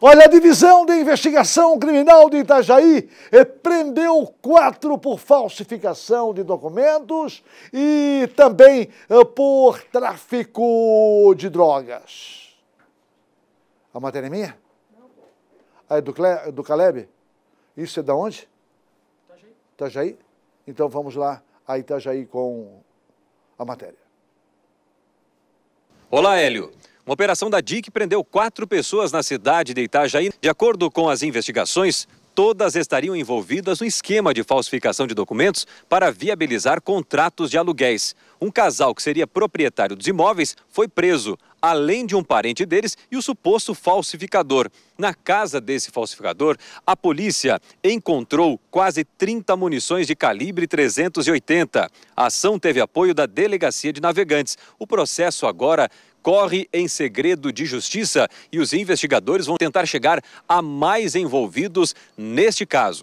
Olha, a divisão de investigação criminal de Itajaí é, prendeu quatro por falsificação de documentos e também eh, por tráfico de drogas. A matéria é minha? A é do, Cle, do Caleb? Isso é da onde? Itajaí. Itajaí? Então vamos lá a Itajaí com a matéria. Olá, Hélio. Uma operação da DIC prendeu quatro pessoas na cidade de Itajaí. De acordo com as investigações, todas estariam envolvidas no esquema de falsificação de documentos para viabilizar contratos de aluguéis. Um casal que seria proprietário dos imóveis foi preso, além de um parente deles e o suposto falsificador. Na casa desse falsificador, a polícia encontrou quase 30 munições de calibre 380. A ação teve apoio da Delegacia de Navegantes. O processo agora corre em segredo de justiça e os investigadores vão tentar chegar a mais envolvidos neste caso.